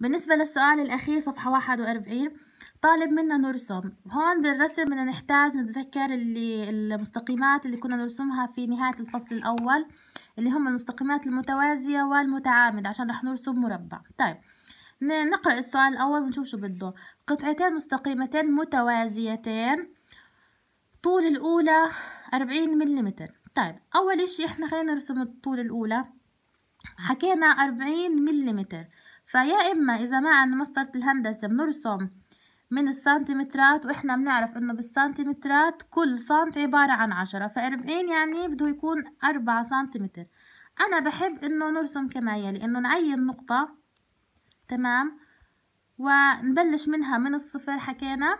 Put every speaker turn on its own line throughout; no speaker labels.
بالنسبة للسؤال الأخير صفحة واحد وأربعين طالب منا نرسم هون بالرسم بدنا نحتاج نتذكر اللي المستقيمات اللي كنا نرسمها في نهاية الفصل الأول اللي هم المستقيمات المتوازية والمتعامدة عشان رح نرسم مربع طيب نقرأ السؤال الأول ونشوف شو بده قطعتين مستقيمتين متوازيتين طول الأولى أربعين ملم طيب أول إشي إحنا خلينا نرسم الطول الأولى حكينا أربعين ملم فيا إما إذا ما عندنا مسطرة الهندسة بنرسم من السنتيمترات وإحنا بنعرف إنه بالسنتيمترات كل سنت عبارة عن عشرة فأربعين يعني بده يكون أربعة سنتيمتر أنا بحب إنه نرسم كما يلي إنه نعين نقطة تمام ونبلش منها من الصفر حكينا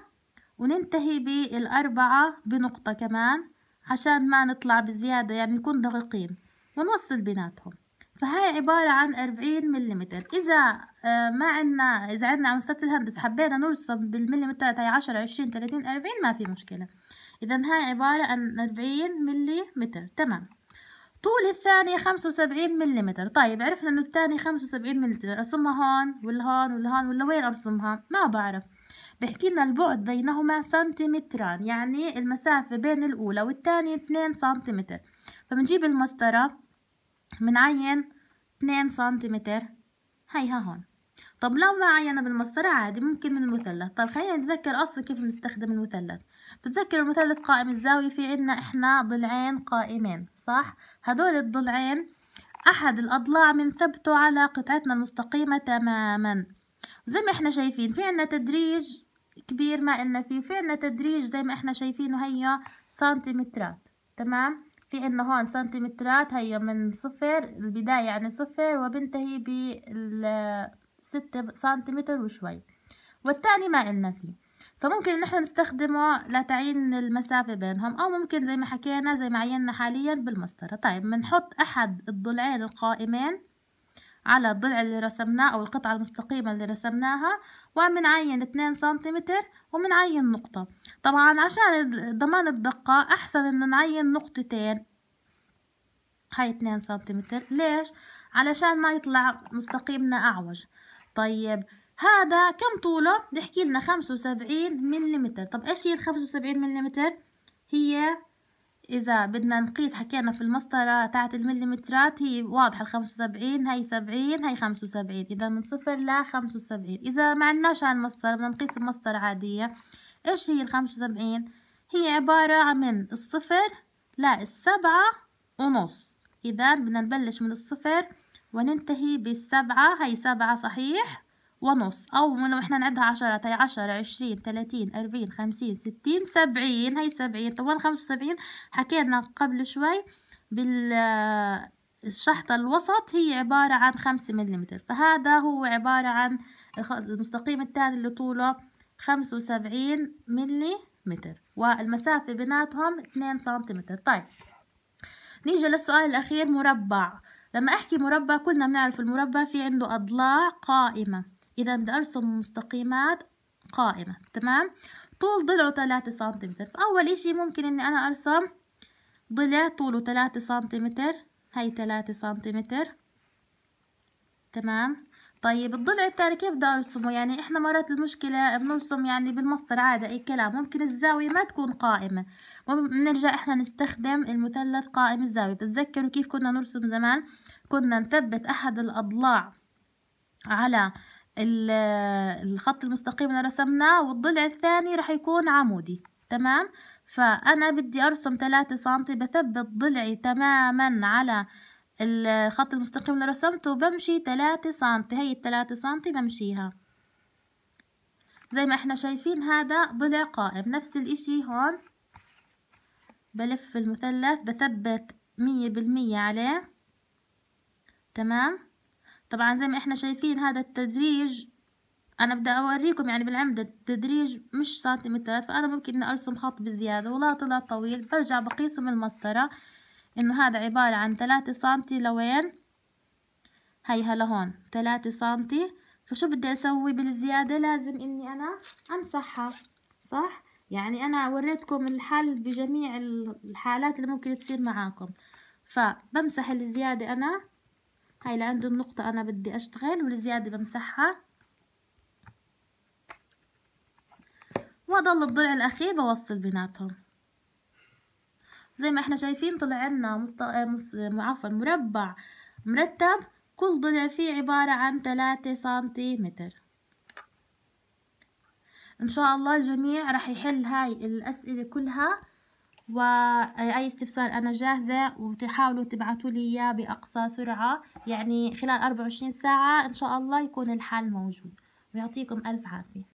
وننتهي بالأربعة بنقطة كمان عشان ما نطلع بزيادة يعني نكون دقيقين ونوصل بيناتهم فهاي عبارة عن 40 ملم إذا آه، ما عنا إذا عنا عن مسطرة الهندسة حبينا نرسم بالمليمترات هاي 10 20 30 40 ما في مشكلة إذا هاي عبارة عن 40 ملم تمام طول الثانية 75 وسبعين ملم طيب عرفنا انه الثانية 75 وسبعين ملم ارسمها هون ولا هون ولا هون ولا وين ارسمها ما بعرف بحكي لنا البعد بينهما سنتيمتران يعني المسافة بين الاولى والثانية 2 سنتيمتر فبنجيب المسطرة بنعين 2 سنتيمتر هيها هون طب لو ما عينا بالمسطرة عادي ممكن من المثلث طب خلينا نتذكر أصلا كيف بنستخدم المثلث بتذكر المثلث قائم الزاوية في عنا إحنا ضلعين قائمين صح هدول الضلعين أحد الأضلاع من ثبته على قطعتنا المستقيمة تماما زي ما إحنا شايفين في عنا تدريج كبير ما إلنا فيه في عنا تدريج زي ما إحنا شايفينه هي سنتيمترات تمام في عنا هون سنتيمترات هي من صفر البداية يعني صفر وبنتهي بستة سنتيمتر وشوي والتاني ما إلنا فيه فممكن ان احنا نستخدمه لتعيين المسافة بينهم او ممكن زي ما حكينا زي ما عينا حاليا بالمسطرة طيب بنحط احد الضلعين القائمين على الضلع اللي رسمناه أو القطعة المستقيمة اللي رسمناها ومنعين 2 سنتيمتر ومنعين نقطة طبعا عشان ضمان الدقة أحسن إنه نعين نقطتين هاي 2 سنتيمتر ليش؟ علشان ما يطلع مستقيمنا أعوج طيب هذا كم طوله؟ بيحكي لنا خمسة وسبعين مليمتر طب إيش هي الخمسة وسبعين مليمتر؟ هي إذا بدنا نقيس حكينا في المسطرة تاعت المليمترات هي واضحة الخمسة وسبعين هاي سبعين هاي خمسة وسبعين إذا من صفر لخمسة وسبعين إذا ما عندناش هالمسطرة بدنا نقيس بمسطرة عادية إيش هي الخمسة وسبعين هي عبارة من الصفر للسبعة ونص إذا بدنا نبلش من الصفر وننتهي بالسبعة هاي سبعة صحيح ونص أو لو إحنا نعدها عشرات هي طيب عشرة عشرين تلاتين أربعين خمسين ستين سبعين هي سبعين طبعا خمسة وسبعين حكينا قبل شوي بال الشحطة الوسط هي عبارة عن خمسة مليمتر فهذا هو عبارة عن المستقيم الثاني اللي طوله خمسة وسبعين ملي متر والمسافة بيناتهم اثنين سنتيمتر طيب نيجي للسؤال الأخير مربع لما أحكي مربع كلنا بنعرف المربع في عنده أضلاع قائمة إذا بدي أرسم مستقيمات قائمة تمام طول ضلعه 3 سنتيمتر فأول إشي ممكن إني أنا أرسم ضلع طوله 3 سنتيمتر هاي 3 سنتيمتر تمام طيب الضلع الثاني كيف بدي ارسمه يعني احنا مرات المشكله بنرسم يعني بالمسطر عادي اي كلام ممكن الزاويه ما تكون قائمه بنرجع احنا نستخدم المثلث قائم الزاويه بتتذكروا كيف كنا نرسم زمان كنا نثبت احد الاضلاع على الخط المستقيم اللي رسمناه والضلع الثاني راح يكون عمودي تمام فأنا بدي أرسم ثلاثة سنتي بثبت ضلعي تماما على الخط المستقيم اللي رسمته بمشي ثلاثة سنتي هي الثلاثة سنتي بمشيها زي ما احنا شايفين هذا ضلع قائم نفس الاشي هون بلف المثلث بثبت مية بالمية عليه تمام طبعا زي ما احنا شايفين هذا التدريج انا بدي اوريكم يعني بالعمدة التدريج مش سنتيمترات فانا ممكن اني ارسم خط بزيادة ولا طلع طويل برجع بقيسه من المسطرة انه هذا عبارة عن ثلاثة سنتي لوين هيها لهون ثلاثة سنتي فشو بدي اسوي بالزيادة لازم اني انا امسحها صح يعني انا وريتكم الحل بجميع الحالات اللي ممكن تصير معاكم فبمسح الزيادة انا هاي اللي النقطة أنا بدي أشتغل والزيادة بمسحها وأضل الضلع الأخير بوصل بيناتهم زي ما احنا شايفين طلع عنا مست... مس... عفوا مربع مرتب كل ضلع فيه عبارة عن ثلاثة سنتيمتر إن شاء الله الجميع راح يحل هاي الأسئلة كلها واي استفسار انا جاهزه وتحاولوا تبعتوا لي اياه باقصى سرعه يعني خلال 24 ساعه ان شاء الله يكون الحل موجود ويعطيكم الف عافيه